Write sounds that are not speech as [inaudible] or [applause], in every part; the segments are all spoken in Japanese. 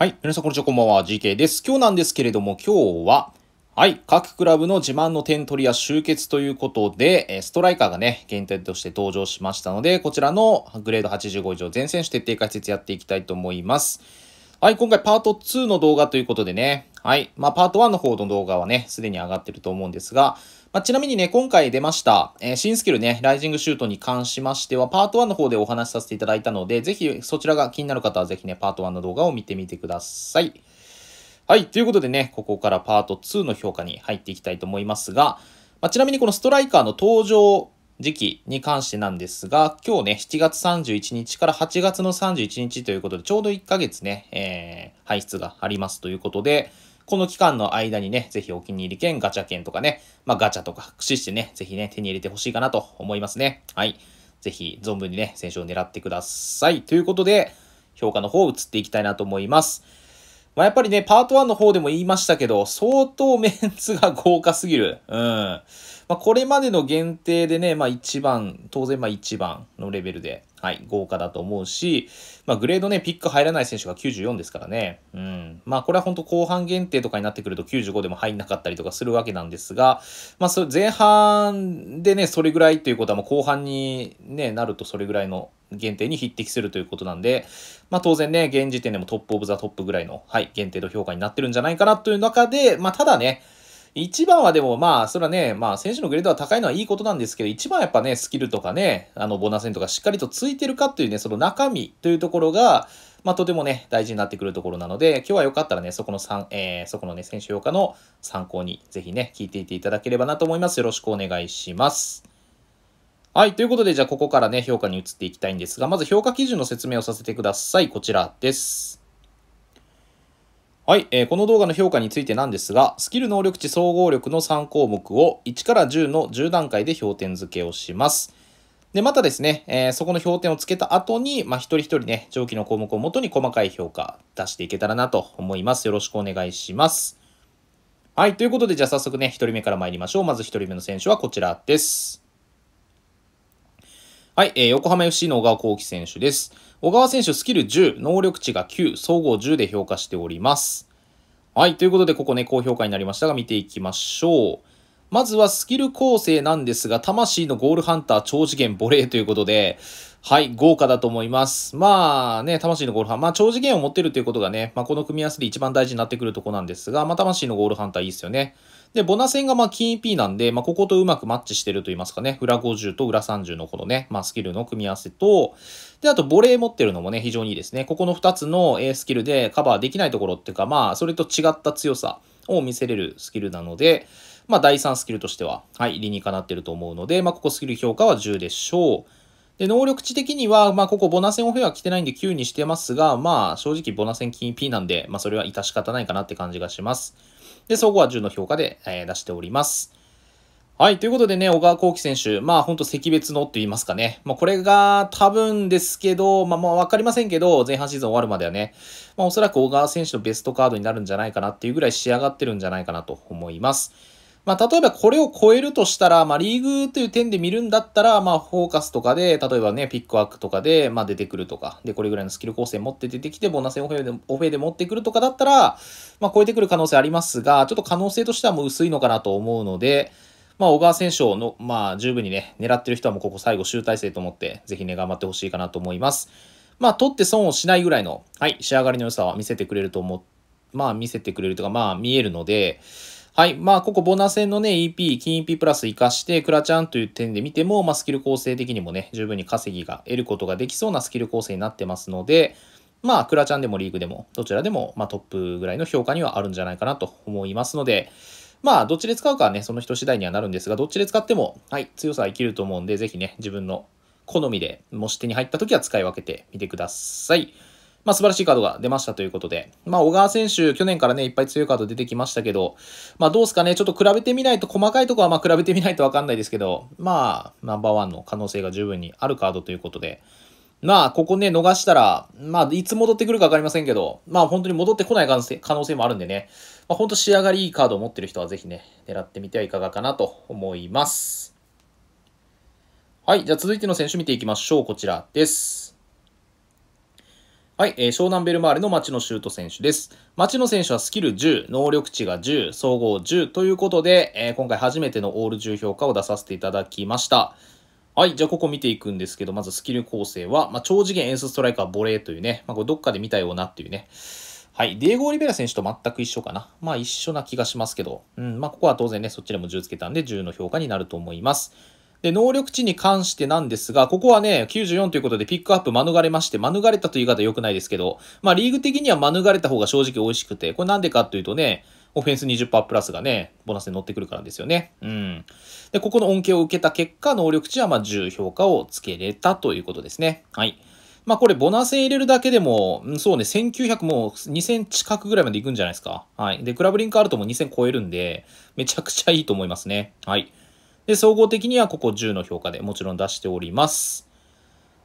はい。皆さん、こんにちは。こんばんは。GK です。今日なんですけれども、今日は、はい。各クラブの自慢の点取りや集結ということで、ストライカーがね、限定として登場しましたので、こちらのグレード85以上全選手徹底解説やっていきたいと思います。はい。今回パート2の動画ということでね、はい。まあ、パート1の方の動画はね、すでに上がってると思うんですが、まあ、ちなみにね、今回出ました、えー、新スキルね、ライジングシュートに関しましては、パート1の方でお話しさせていただいたので、ぜひそちらが気になる方はぜひね、パート1の動画を見てみてください。はい、ということでね、ここからパート2の評価に入っていきたいと思いますが、まあ、ちなみにこのストライカーの登場時期に関してなんですが、今日ね、7月31日から8月の31日ということで、ちょうど1ヶ月ね、えー、排出がありますということで、この期間の間にね、ぜひお気に入り券、ガチャ券とかね、まあガチャとか駆使してね、ぜひね、手に入れてほしいかなと思いますね。はい。ぜひ存分にね、選手を狙ってください。ということで、評価の方を移っていきたいなと思います。まあ、やっぱりね、パート1の方でも言いましたけど、相当メンツが豪華すぎる。うん。まあ、これまでの限定でね、まあ1番、当然まあ1番のレベルで、はい、豪華だと思うし、まあグレードね、ピック入らない選手が94ですからね。うん。まあこれは本当後半限定とかになってくると95でも入んなかったりとかするわけなんですが、まあそれ前半でね、それぐらいということはもう後半にね、なるとそれぐらいの限定に匹敵するということなんで、まあ当然ね、現時点でもトップオブザトップぐらいの、はい、限定度評価になってるんじゃないかなという中で、まあただね、一番はでもまあ、それはね、まあ選手のグレードは高いのはいいことなんですけど、一番やっぱね、スキルとかね、あの、ボーナス点とかしっかりとついてるかっていうね、その中身というところが、まあとてもね、大事になってくるところなので、今日はよかったらね、そこの3、えー、そこのね、選手評価の参考に、ぜひね、聞いていていただければなと思います。よろしくお願いします。はい。ということで、じゃあここからね、評価に移っていきたいんですが、まず評価基準の説明をさせてください。こちらです。はい、えー、この動画の評価についてなんですが、スキル能力値総合力の3項目を1から10の10段階で評点付けをします。で、またですね、えー、そこの評点をつけた後に、まあ、一人一人ね、上記の項目をもとに細かい評価出していけたらなと思います。よろしくお願いします。はい、ということで、じゃあ早速ね、1人目から参りましょう。まず1人目の選手はこちらです。はい、えー、横浜 FC の小川幸輝選手です。小川選手、スキル10、能力値が9、総合10で評価しております。はい、ということで、ここね、高評価になりましたが、見ていきましょう。まずはスキル構成なんですが、魂のゴールハンター、超次元ボレーということで、はい、豪華だと思います。まあね、魂のゴールハン、まあ超次元を持ってるということがね、まあこの組み合わせで一番大事になってくるとこなんですが、まあ魂のゴールハンターいいですよね。で、ボナ戦がまあ金 EP なんで、まあこことうまくマッチしてると言いますかね、裏50と裏30のこのね、まあスキルの組み合わせと、で、あとボレー持ってるのもね、非常にいいですね。ここの2つのスキルでカバーできないところっていうか、まあそれと違った強さを見せれるスキルなので、まあ第3スキルとしては、はい、理にかなってると思うので、まあここスキル評価は10でしょう。で、能力値的には、まあ、ここボナセンオフェア来てないんで9にしてますが、まあ、正直ボナセン金 P なんで、まあ、それは致し方ないかなって感じがします。で、総合は10の評価で、えー、出しております。はい。ということでね、小川幸輝選手、まあほんと惜別のって言いますかね。まあこれが多分ですけど、まあまあわかりませんけど、前半シーズン終わるまではね、まあおそらく小川選手のベストカードになるんじゃないかなっていうぐらい仕上がってるんじゃないかなと思います。まあ、例えばこれを超えるとしたら、まあ、リーグという点で見るんだったら、まあ、フォーカスとかで、例えばね、ピックアップとかで、まあ、出てくるとか、で、これぐらいのスキル構成持って出てきて、ボーナスオフェでオフェで持ってくるとかだったら、まあ、超えてくる可能性ありますが、ちょっと可能性としてはもう薄いのかなと思うので、まあ、小川選手をの、まあ、十分にね、狙ってる人はもうここ最後集大成と思って、ぜひね、頑張ってほしいかなと思います。まあ、取って損をしないぐらいの、はい、仕上がりの良さは見せてくれると思、まあ、見せてくれるとか、まあ、見えるので、はい。まあ、ここボナ戦のね、EP、金 EP プラス活かして、クラチャンという点で見ても、まあ、スキル構成的にもね、十分に稼ぎが得ることができそうなスキル構成になってますので、まあ、クラチャンでもリーグでも、どちらでも、まあ、トップぐらいの評価にはあるんじゃないかなと思いますので、まあ、どっちで使うかはね、その人次第にはなるんですが、どっちで使っても、はい、強さは生きると思うんで、ぜひね、自分の好みで、もし手に入った時は使い分けてみてください。まあ、素晴らしいカードが出ましたということで、まあ、小川選手、去年からね、いっぱい強いカード出てきましたけど、まあ、どうすかね、ちょっと比べてみないと、細かいところはま比べてみないとわかんないですけど、まあ、ナンバーワンの可能性が十分にあるカードということで、まあ、ここね、逃したら、まあ、いつ戻ってくるかわかりませんけど、まあ、本当に戻ってこない可能性可能性もあるんでね、まあ、本当仕上がりいいカードを持ってる人は、ぜひね、狙ってみてはいかがかなと思います。はい、じゃあ続いての選手見ていきましょう。こちらです。はい、えー、湘南ベルマーレの町野修斗選手です。町野選手はスキル10、能力値が10、総合10ということで、えー、今回初めてのオール10評価を出させていただきました。はい、じゃあここ見ていくんですけど、まずスキル構成は、まあ、超次元エンスストライカーボレーというね、まあ、これどっかで見たようなっていうね。はい、デーゴ・オリベラ選手と全く一緒かな。まあ一緒な気がしますけど、うん、まあここは当然ね、そっちでも10つけたんで10の評価になると思います。で、能力値に関してなんですが、ここはね、94ということでピックアップ免れまして、免れたという言い方良くないですけど、まあリーグ的には免れた方が正直美味しくて、これなんでかというとね、オフェンス20%プラスがね、ボーナスに乗ってくるからですよね。うん。で、ここの恩恵を受けた結果、能力値はまあ10評価をつけれたということですね。はい。まあこれボナス入れるだけでも、そうね、1900も2000近くぐらいまでいくんじゃないですか。はい。で、クラブリンクあるともう2000超えるんで、めちゃくちゃいいと思いますね。はい。で、総合的にはここ10の評価でもちろん出しております。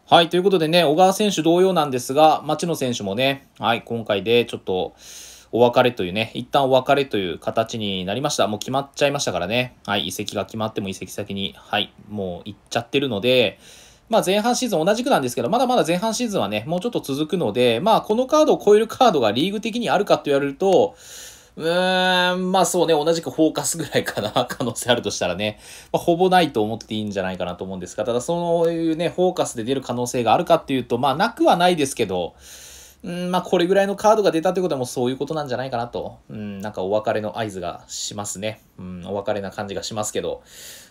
はい、ということでね、小川選手同様なんですが、町野選手もね、はい、今回でちょっと、お別れというね、一旦お別れという形になりました。もう決まっちゃいましたからね。はい、移籍が決まっても移籍先に、はい、もう行っちゃってるので、まあ前半シーズン同じくなんですけど、まだまだ前半シーズンはね、もうちょっと続くので、まあこのカードを超えるカードがリーグ的にあるかと言われると、うーん、まあそうね、同じくフォーカスぐらいかな、可能性あるとしたらね、まあ、ほぼないと思っていいんじゃないかなと思うんですが、ただそういうね、フォーカスで出る可能性があるかっていうと、まあなくはないですけど、うん、まあ、これぐらいのカードが出たということはもうそういうことなんじゃないかなと、うん、なんかお別れの合図がしますね。うん、お別れな感じがしますけど、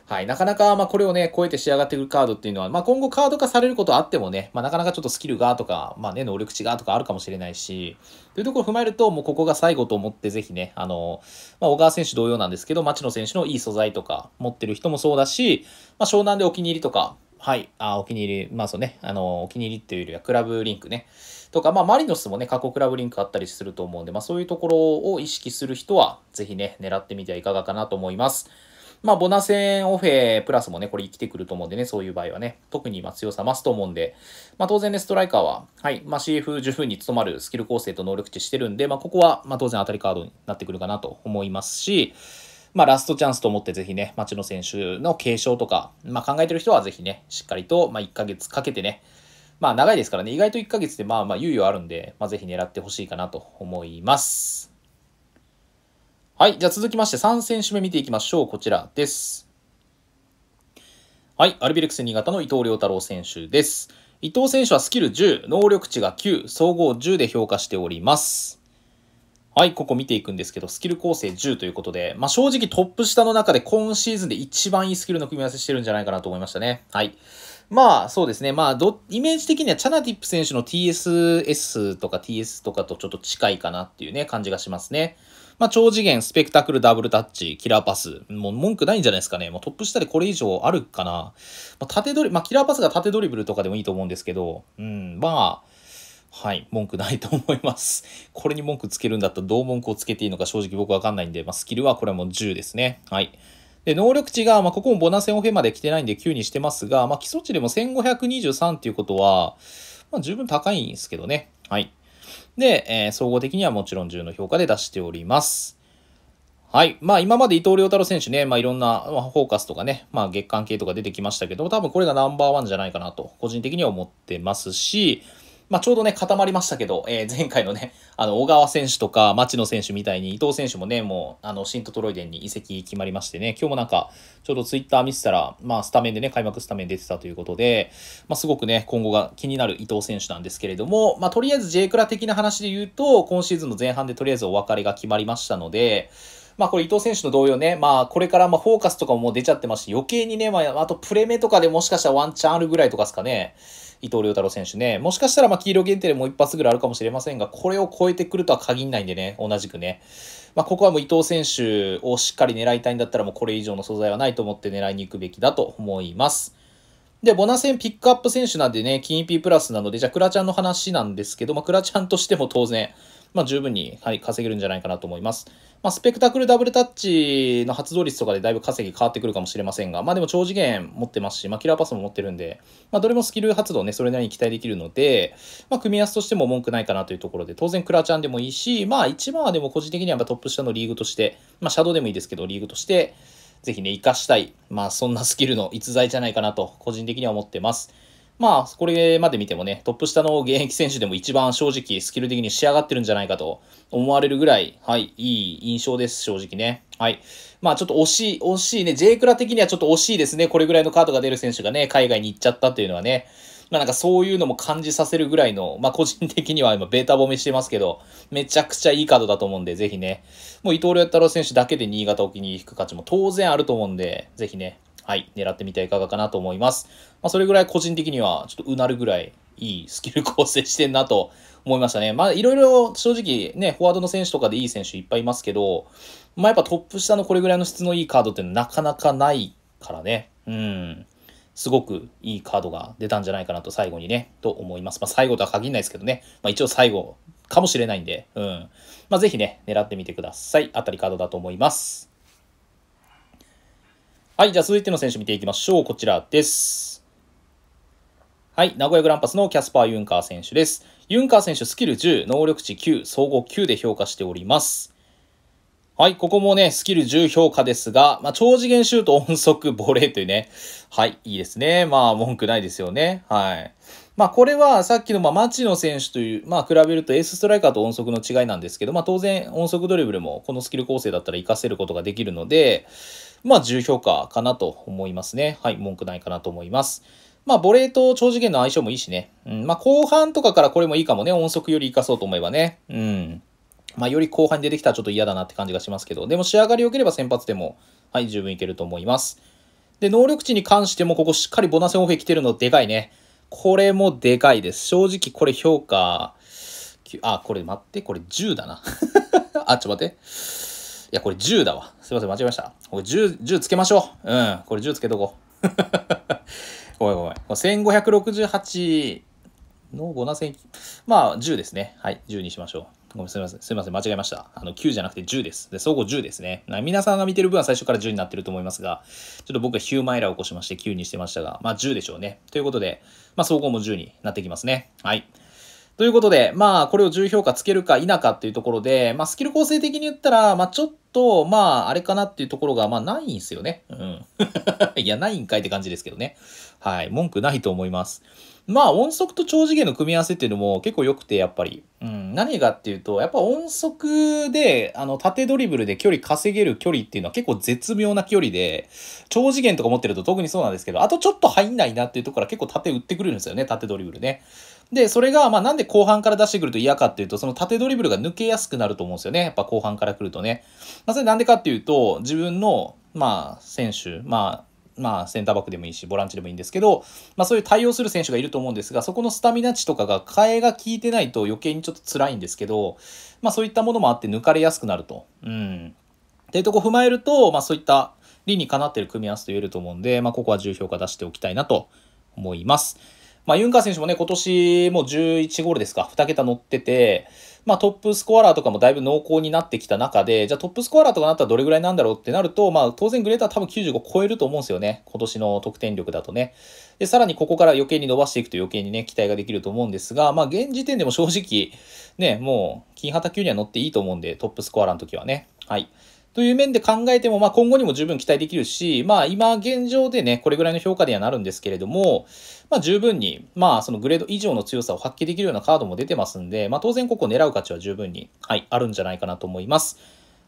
はい、なかなか、まあ、これをね、超えて仕上がってくるカードっていうのは、まあ、今後カード化されることあってもね、まあ、なかなかちょっとスキルがとか、まあね、能力値がとかあるかもしれないし、というところを踏まえると、もうここが最後と思って、ぜひね、あの、まあ、小川選手同様なんですけど、町野選手のいい素材とか持ってる人もそうだし、まあ、湘南でお気に入りとか、はい、あお気に入り、まあそうね、あの、お気に入りっていうよりはクラブリンクね。とか、まあマリノスもね、過去クラブリンクあったりすると思うんで、まあそういうところを意識する人は、ぜひね、狙ってみてはいかがかなと思います。まあ、ボナセンオフェプラスもね、これ生きてくると思うんでね、そういう場合はね、特に今強さ増すと思うんで、まあ当然ね、ストライカーは、はい、まあ CF 十分に務まるスキル構成と能力値してるんで、まあここは、まあ当然当たりカードになってくるかなと思いますし、まあ、ラストチャンスと思ってぜひね、町野選手の継承とか、まあ、考えてる人はぜひね、しっかりと、まあ、1ヶ月かけてね、まあ、長いですからね、意外と1ヶ月でまあまあ、猶予あるんで、まあ、ぜひ狙ってほしいかなと思います。はい、じゃあ続きまして3選手目見ていきましょう。こちらです。はい、アルビレックス新潟の伊藤良太郎選手です。伊藤選手はスキル10、能力値が9、総合10で評価しております。はい、ここ見ていくんですけど、スキル構成10ということで、まあ、正直トップ下の中で今シーズンで一番いいスキルの組み合わせしてるんじゃないかなと思いましたね。はい。まあ、そうですね。まあ、ど、イメージ的にはチャナティップ選手の TSS とか TS とかとちょっと近いかなっていうね、感じがしますね。まあ、超次元、スペクタクル、ダブルタッチ、キラーパス。もう文句ないんじゃないですかね。もうトップ下でこれ以上あるかな。まあ、縦ドり、まあ、キラーパスが縦ドリブルとかでもいいと思うんですけど、うん、まあ、はい、文句ないと思います。[laughs] これに文句つけるんだったらどう文句をつけていいのか正直僕わかんないんで、まあ、スキルはこれはもう10ですね。はい。で、能力値が、まあ、ここもボナスオフェまで来てないんで9にしてますが、まあ、基礎値でも1523っていうことは、まあ、十分高いんですけどね。はい。で、えー、総合的にはもちろん10の評価で出しております。はい。まあ、今まで伊藤良太郎選手ね、まあ、いろんな、まあ、フォーカスとかね、まあ、月間系とか出てきましたけど、多分これがナンバーワンじゃないかなと、個人的には思ってますし、まあ、ちょうどね、固まりましたけど、えー、前回のね、[laughs] あの、小川選手とか、町野選手みたいに、伊藤選手もね、もう、あの、新トトロイデンに移籍決まりましてね、今日もなんか、ちょうどツイッター見てたら、まあ、スタメンでね、開幕スタメン出てたということで、まあ、すごくね、今後が気になる伊藤選手なんですけれども、まあ、とりあえず J クラ的な話で言うと、今シーズンの前半でとりあえずお別れが決まりましたので、まあこれ伊藤選手の同様ね、まあこれからまあフォーカスとかももう出ちゃってますし、余計にね、まああとプレー目とかでもしかしたらワンチャンあるぐらいとかですかね。伊藤良太郎選手ね、もしかしたらまあ黄色限定でもう一発ぐらいあるかもしれませんが、これを超えてくるとは限らないんでね、同じくね。まあ、ここはもう伊藤選手をしっかり狙いたいんだったら、もうこれ以上の素材はないと思って狙いに行くべきだと思います。で、ボナセンピックアップ選手なんでね、金 EP プラスなので、じゃあクラちゃんの話なんですけど、まあ、クラちゃんとしても当然、まあ、十分に、はい、稼げるんじゃないかなと思います。まあ、スペクタクルダブルタッチの発動率とかでだいぶ稼ぎ変わってくるかもしれませんが、まあでも超次元持ってますし、まあ、キラーパスも持ってるんで、まあ、どれもスキル発動ね、それなりに期待できるので、まあ、組み合わせとしても文句ないかなというところで、当然クラちゃんでもいいし、まあ一番はでも個人的にはやっぱトップ下のリーグとして、まあシャドウでもいいですけど、リーグとして、ぜひね、活かしたい、まあそんなスキルの逸材じゃないかなと、個人的には思ってます。まあ、これまで見てもね、トップ下の現役選手でも一番正直スキル的に仕上がってるんじゃないかと思われるぐらい、はい、いい印象です、正直ね。はい。まあちょっと惜しい、惜しいね。J クラ的にはちょっと惜しいですね。これぐらいのカードが出る選手がね、海外に行っちゃったっていうのはね。まあなんかそういうのも感じさせるぐらいの、まあ個人的には今ベータ褒めしてますけど、めちゃくちゃいいカードだと思うんで、ぜひね、もう伊藤良太郎選手だけで新潟沖に引く価値も当然あると思うんで、ぜひね、はい、狙ってみてはいかがかなと思います。まあ、それぐらい個人的には、ちょっとうなるぐらいいいスキル構成してんなと思いましたね。まあ、いろいろ正直ね、フォワードの選手とかでいい選手いっぱいいますけど、まあ、やっぱトップ下のこれぐらいの質のいいカードってなかなかないからね。うん。すごくいいカードが出たんじゃないかなと最後にね、と思います。まあ、最後とは限らないですけどね。まあ、一応最後かもしれないんで、うん。まあ、ぜひね、狙ってみてください。当たりカードだと思います。はい、じゃあ続いての選手見ていきましょう。こちらです。はい、名古屋グランパスのキャスパー・ユンカー選手です。ユンカー選手、スキル10、能力値9、総合9で評価しております。はい、ここもね、スキル10評価ですが、まあ、超次元シュート、音速、ボレーというね、はい、いいですね。まあ、文句ないですよね。はい。まあ、これはさっきの、まあ、町野選手という、まあ、比べるとエースストライカーと音速の違いなんですけど、まあ、当然、音速ドリブルもこのスキル構成だったら活かせることができるので、まあ、重評価かなと思いますね。はい、文句ないかなと思います。まあ、ボレーと超次元の相性もいいしね。うん、まあ、後半とかからこれもいいかもね。音速より活かそうと思えばね。うん。まあ、より後半に出てきたらちょっと嫌だなって感じがしますけど、でも仕上がり良ければ先発でも、はい、十分いけると思います。で、能力値に関しても、ここしっかりボナセンオフェ来てるのでかいね。これもでかいです。正直これ評価、あ、これ待って、これ10だな。[laughs] あ、ちょっと待って。いや、これ10だわ。すいません、間違えました。これ10、10つけましょう。うん、これ10つけとこう。[laughs] ごめんごめん。1568の7000、まあ10ですね。はい、10にしましょう。ごめん、すみません。すみません。間違えました。あの、9じゃなくて10です。で、総合10ですね。皆さんが見てる分は最初から10になってると思いますが、ちょっと僕はヒューマイラーを起こしまして9にしてましたが、まあ10でしょうね。ということで、まあ総合も10になってきますね。はい。ということで、まあ、これを重評価つけるか否かっていうところで、まあ、スキル構成的に言ったら、まあ、ちょっと、まあ、あれかなっていうところが、まあ、ないんですよね。うん。[laughs] いや、ないんかいって感じですけどね。はい。文句ないと思います。まあ音速と超次元の組み合わせっていうのも結構良くて、やっぱり。うん、何がっていうと、やっぱ音速で、あの、縦ドリブルで距離稼げる距離っていうのは結構絶妙な距離で、超次元とか持ってると特にそうなんですけど、あとちょっと入んないなっていうところから結構縦打ってくるんですよね、縦ドリブルね。で、それが、まあなんで後半から出してくると嫌かっていうと、その縦ドリブルが抜けやすくなると思うんですよね、やっぱ後半から来るとね。まあそれなんでかっていうと、自分の、まあ、選手、まあ、まあ、センターバックでもいいし、ボランチでもいいんですけど、まあ、そういう対応する選手がいると思うんですが、そこのスタミナ値とかが替えが効いてないと余計にちょっと辛いんですけど、まあ、そういったものもあって抜かれやすくなると。うん。っていうとこ踏まえると、まあ、そういった理にかなってる組み合わせと言えると思うんで、まあ、ここは重評価出しておきたいなと思います。まあ、ユンカー選手もね、今年もう11ゴールですか、2桁乗ってて、まあ、トップスコアラーとかもだいぶ濃厚になってきた中で、じゃあトップスコアラーとかなったらどれぐらいなんだろうってなると、まあ、当然グレーター多分95超えると思うんですよね。今年の得点力だとね。で、さらにここから余計に伸ばしていくと余計にね、期待ができると思うんですが、まあ、現時点でも正直、ね、もう、金畑級には乗っていいと思うんで、トップスコアラーの時はね。はい。という面で考えても、まあ、今後にも十分期待できるし、まあ、今現状でね、これぐらいの評価にはなるんですけれども、まあ、十分に、まあ、そのグレード以上の強さを発揮できるようなカードも出てますんで、まあ、当然ここ狙う価値は十分に、はい、あるんじゃないかなと思います。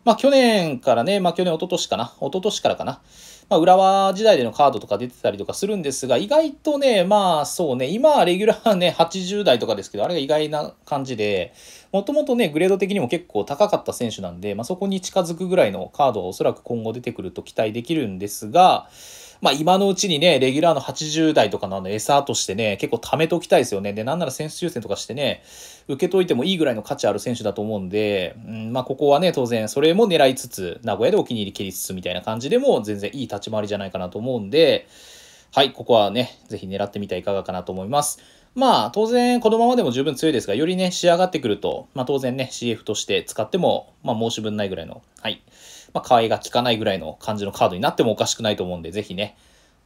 まあ、去年からね、まあ、去年、一昨年かな、一昨年からかな、まあ、浦和時代でのカードとか出てたりとかするんですが、意外とね、まあそうね、今レギュラーね、80代とかですけど、あれが意外な感じで、もともとね、グレード的にも結構高かった選手なんで、まあ、そこに近づくぐらいのカードはおそらく今後出てくると期待できるんですが、まあ今のうちにね、レギュラーの80代とかのあの餌としてね、結構貯めておきたいですよね。で、なんなら選手抽選とかしてね、受けといてもいいぐらいの価値ある選手だと思うんで、うん、まあここはね、当然それも狙いつつ、名古屋でお気に入り蹴りつつみたいな感じでも全然いい立ち回りじゃないかなと思うんで、はい、ここはね、ぜひ狙ってみてはいかがかなと思います。まあ、当然、このままでも十分強いですが、よりね、仕上がってくると、まあ当然ね、CF として使っても、まあ申し分ないぐらいの、はい、まあ、替が効かないぐらいの感じのカードになってもおかしくないと思うんで、ぜひね、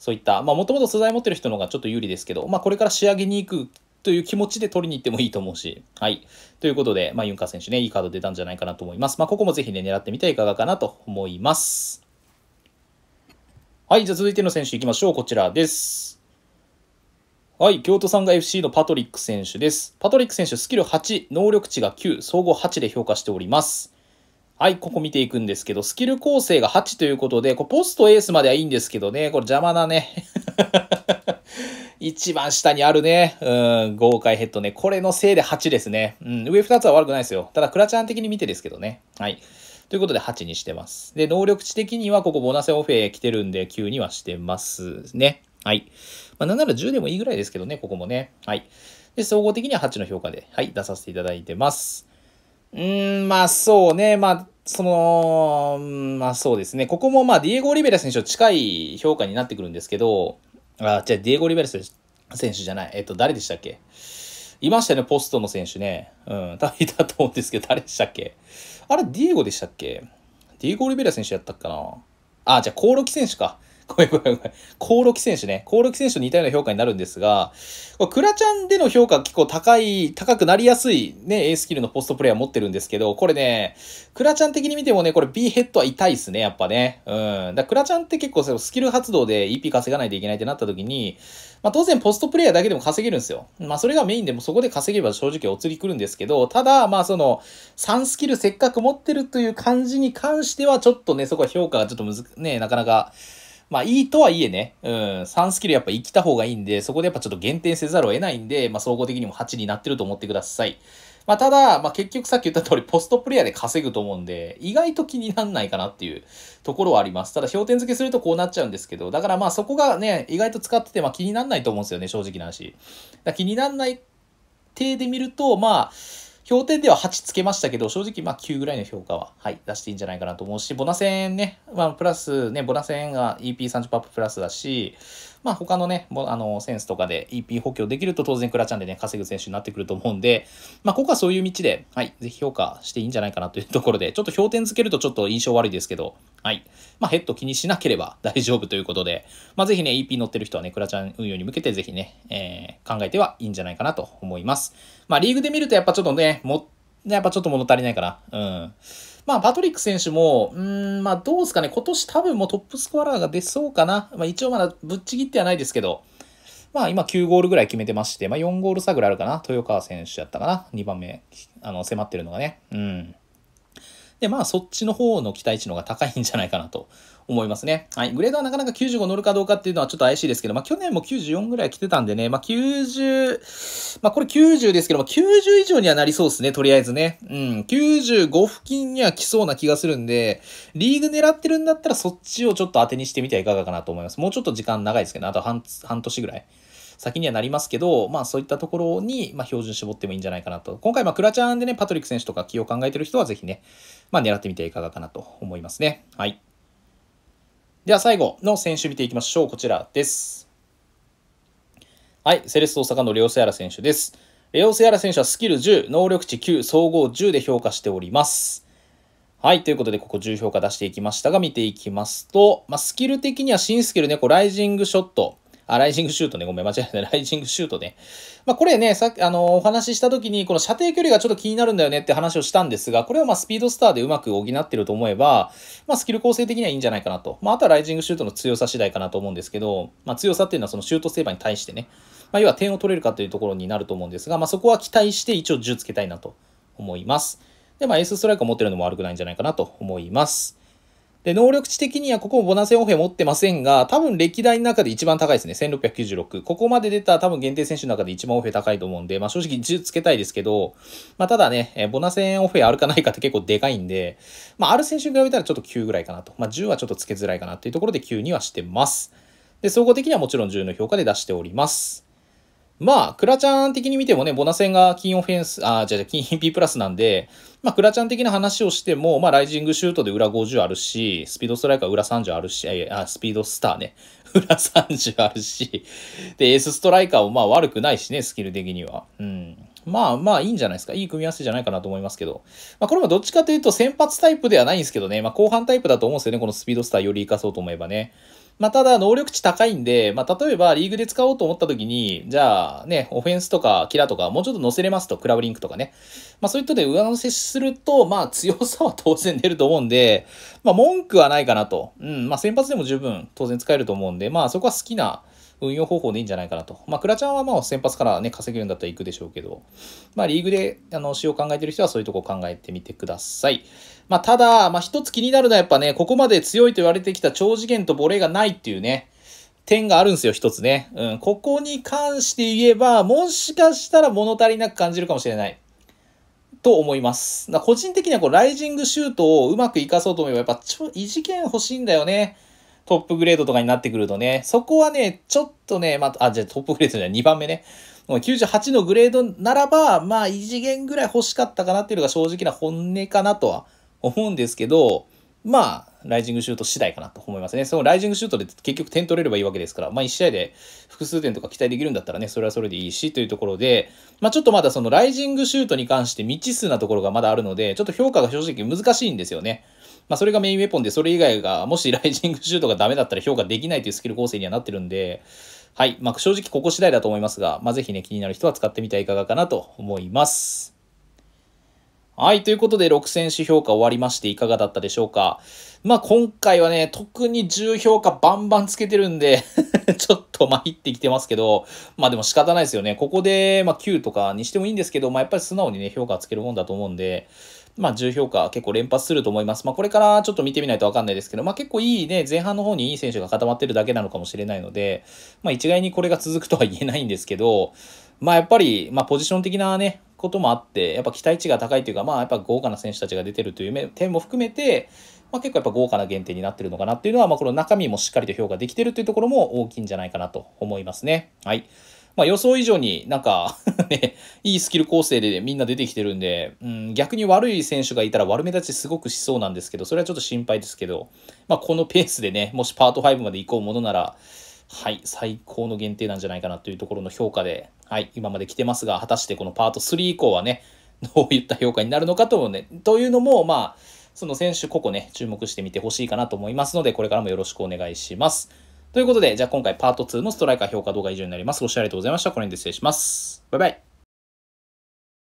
そういった、まあ、もともと素材持ってる人の方がちょっと有利ですけど、まあ、これから仕上げに行くという気持ちで取りに行ってもいいと思うし、はい。ということで、まあ、ユンカー選手ね、いいカード出たんじゃないかなと思います。まあ、ここもぜひね、狙ってみてはいかがかなと思います。はい、じゃあ続いての選手いきましょう。こちらです。はい、京都産が FC のパトリック選手です。パトリック選手、スキル8、能力値が9、総合8で評価しております。はい、ここ見ていくんですけど、スキル構成が8ということで、これポストエースまではいいんですけどね、これ邪魔なね。[laughs] 一番下にあるね、うん、豪快ヘッドね。これのせいで8ですね。うん、上2つは悪くないですよ。ただ、クラチャン的に見てですけどね。はい。ということで8にしてます。で、能力値的にはここボナセオフェ来てるんで9にはしてますね。はい。まあ、なんなら10でもいいぐらいですけどね、ここもね。はい。で、総合的には8の評価で、はい、出させていただいてます。うん、まあそうね。まあ、その、まあそうですね。ここもまあ、ディエゴ・リベラ選手と近い評価になってくるんですけど、あ、じゃあ、ディエゴ・リベラ選手じゃない。えっと、誰でしたっけいましたね、ポストの選手ね。うん、多分いたと思うんですけど、誰でしたっけあれ、ディエゴでしたっけディエゴ・リベラ選手やったっかなあ、じゃあ、コオロキ選手か。ごめんごめんごめん。興選手ね。ロキ選手に似たような評価になるんですが、クラちゃんでの評価結構高い、高くなりやすいね、A スキルのポストプレイヤー持ってるんですけど、これね、クラちゃん的に見てもね、これ B ヘッドは痛いっすね、やっぱね。うん。だクラちゃんって結構スキル発動で EP 稼がないといけないってなった時に、まあ当然ポストプレイヤーだけでも稼げるんですよ。まあそれがメインでもそこで稼げば正直お釣り来るんですけど、ただまあその3スキルせっかく持ってるという感じに関してはちょっとね、そこは評価がちょっとむず、く、ね、なかなか、まあいいとはいえね、うん、3スキルやっぱ生きた方がいいんで、そこでやっぱちょっと減点せざるを得ないんで、まあ総合的にも8になってると思ってください。まあただ、まあ結局さっき言った通りポストプレイヤーで稼ぐと思うんで、意外と気になんないかなっていうところはあります。ただ氷点付けするとこうなっちゃうんですけど、だからまあそこがね、意外と使ってて、まあ気になんないと思うんですよね、正直な話。だ気になんない体で見ると、まあ、評点では8つけましたけど、正直まあ9ぐらいの評価は、はい、出していいんじゃないかなと思うし、ボナセンね、まあ、プラスね、ボナセンが EP30 パッププラスだし、まあ他のね、あの、センスとかで EP 補強できると当然クラチャンでね、稼ぐ選手になってくると思うんで、まあここはそういう道で、はい、ぜひ評価していいんじゃないかなというところで、ちょっと評点付けるとちょっと印象悪いですけど、はい、まあヘッド気にしなければ [laughs] 大丈夫ということで、まあぜひね、EP 乗ってる人はね、クラチャン運用に向けてぜひね、えー、考えてはいいんじゃないかなと思います。まあ、リーグで見るとやっぱちょっとね、も、やっぱちょっと物足りないから。うん。まあ、パトリック選手も、うん、まあ、どうですかね。今年多分もうトップスコアラーが出そうかな。まあ、一応まだぶっちぎってはないですけど、まあ、今9ゴールぐらい決めてまして、まあ、4ゴール差ぐらいあるかな。豊川選手やったかな。2番目、あの、迫ってるのがね。うん。で、まあ、そっちの方の期待値の方が高いんじゃないかなと思いますね。はい。グレードはなかなか95乗るかどうかっていうのはちょっと怪しいですけど、まあ去年も94ぐらい来てたんでね、まあ90、まあこれ90ですけども、90以上にはなりそうですね、とりあえずね。うん。95付近には来そうな気がするんで、リーグ狙ってるんだったらそっちをちょっと当てにしてみてはいかがかなと思います。もうちょっと時間長いですけど、ね、あと半半年ぐらい。先にはなりますけど、まあそういったところに、まあ、標準絞ってもいいんじゃないかなと。今回、まあクラチャンでね、パトリック選手とか起用考えてる人はぜひね、まあ狙ってみていかがかなと思いますね。はい。では最後の選手見ていきましょう。こちらです。はい、セレッソ大阪のレオセアラ選手です。レオセアラ選手はスキル10、能力値9、総合10で評価しております。はい。ということで、ここ10評価出していきましたが、見ていきますと、まあ、スキル的には新スキルね、こう、ライジングショット、あ、ライジングシュートね。ごめん、間違えた。ライジングシュートね。まあ、これね、さっき、あの、お話しした時に、この射程距離がちょっと気になるんだよねって話をしたんですが、これはまあ、スピードスターでうまく補ってると思えば、まあ、スキル構成的にはいいんじゃないかなと。まあ、あとはライジングシュートの強さ次第かなと思うんですけど、まあ、強さっていうのはそのシュートセーバーに対してね、まあ、要は点を取れるかというところになると思うんですが、まあ、そこは期待して一応10つけたいなと思います。で、まあ、エースストライクを持ってるのも悪くないんじゃないかなと思います。で、能力値的にはここもボナセオフェ持ってませんが、多分歴代の中で一番高いですね。1696。ここまで出た多分限定選手の中で一番オフェ高いと思うんで、まあ正直10つけたいですけど、まあただね、えボナセオフェあるかないかって結構でかいんで、まあある選手に比べたらちょっと9ぐらいかなと。まあ10はちょっとつけづらいかなっていうところで9にはしてます。で、総合的にはもちろん10の評価で出しております。まあ、クラちゃん的に見てもね、ボナ戦が金オフェンス、あ、じゃじゃ金 P プラスなんで、まあ、クラちゃん的な話をしても、まあ、ライジングシュートで裏50あるし、スピードストライカー裏30あるし、えあ、スピードスターね、[laughs] 裏30あるし、で、エースストライカーもまあ悪くないしね、スキル的には。うん。まあまあいいんじゃないですか。いい組み合わせじゃないかなと思いますけど。まあこれもどっちかというと先発タイプではないんですけどね。まあ後半タイプだと思うんですよね。このスピードスターより活かそうと思えばね。まあ、ただ、能力値高いんで、まあ、例えばリーグで使おうと思った時に、じゃあね、オフェンスとかキラとか、もうちょっと載せれますと、クラブリンクとかね。まあ、そういったで上乗せすると、まあ、強さは当然出ると思うんで、まあ、文句はないかなと。うん、まあ、先発でも十分当然使えると思うんで、まあ、そこは好きな、運用方法でいいんじゃないかなと。まあ、クラちゃんはまあ先発からね、稼げるんだったら行くでしょうけど、まあ、リーグであの使用考えてる人はそういうとこ考えてみてください。まあ、ただ、まあ、一つ気になるのはやっぱね、ここまで強いと言われてきた超次元とボレーがないっていうね、点があるんですよ、一つね。うん、ここに関して言えば、もしかしたら物足りなく感じるかもしれない。と思います。個人的にはこう、ライジングシュートをうまく活かそうと思えば、やっぱ、ちょ、異次元欲しいんだよね。トップグレードとかになってくるとね、そこはね、ちょっとね、まあ、あ、じゃあトップグレードじゃない、2番目ね。98のグレードならば、まあ、異次元ぐらい欲しかったかなっていうのが正直な本音かなとは思うんですけど、まあ、ライジングシュート次第かなと思いますね。そのライジングシュートで結局点取れればいいわけですから、まあ1試合で複数点とか期待できるんだったらね、それはそれでいいしというところで、まあちょっとまだそのライジングシュートに関して未知数なところがまだあるので、ちょっと評価が正直難しいんですよね。まあそれがメインウェポンで、それ以外が、もしライジングシュートがダメだったら評価できないというスキル構成にはなってるんで、はい。まあ正直ここ次第だと思いますが、まあぜひね、気になる人は使ってみてはいかがかなと思います。はい。ということで、6選手評価終わりまして、いかがだったでしょうか。まあ、今回はね、特に10評価バンバンつけてるんで [laughs] ちょっと参ってきてますけど、まあでも仕方ないですよね。ここで、まあ9とかにしてもいいんですけど、まあやっぱり素直にね、評価つけるもんだと思うんで、まあ、10評価結構連発すると思います。まあ、これからちょっと見てみないとわかんないですけど、まあ、結構いいね、前半の方にいい選手が固まってるだけなのかもしれないので、まあ、一概にこれが続くとは言えないんですけど、まあ、やっぱり、まあ、ポジション的なね、こともあって、やっぱ期待値が高いというか、まあやっぱ豪華な選手たちが出てるという点も含めて、まあ、結構やっぱ豪華な限定になってるのかなっていうのは、まあ、この中身もしっかりと評価できてるというところも大きいんじゃないかなと思いますね。はい。まあ、予想以上になんか [laughs] ね、いいスキル構成でみんな出てきてるんで、うん、逆に悪い選手がいたら悪目立ちすごくしそうなんですけど、それはちょっと心配ですけど、まあ、このペースでね、もしパート5まで行こうものなら、はい、最高の限定なんじゃないかなというところの評価で、はい、今まで来てますが、果たしてこのパート3以降はね、[laughs] どういった評価になるのかともね、というのも、まあ、その選手個々ね、注目してみてほしいかなと思いますので、これからもよろしくお願いします。ということで、じゃあ今回パート2のストライカー評価動画以上になります。ご視聴ありがとうございました。これにで失礼します。バイバイ。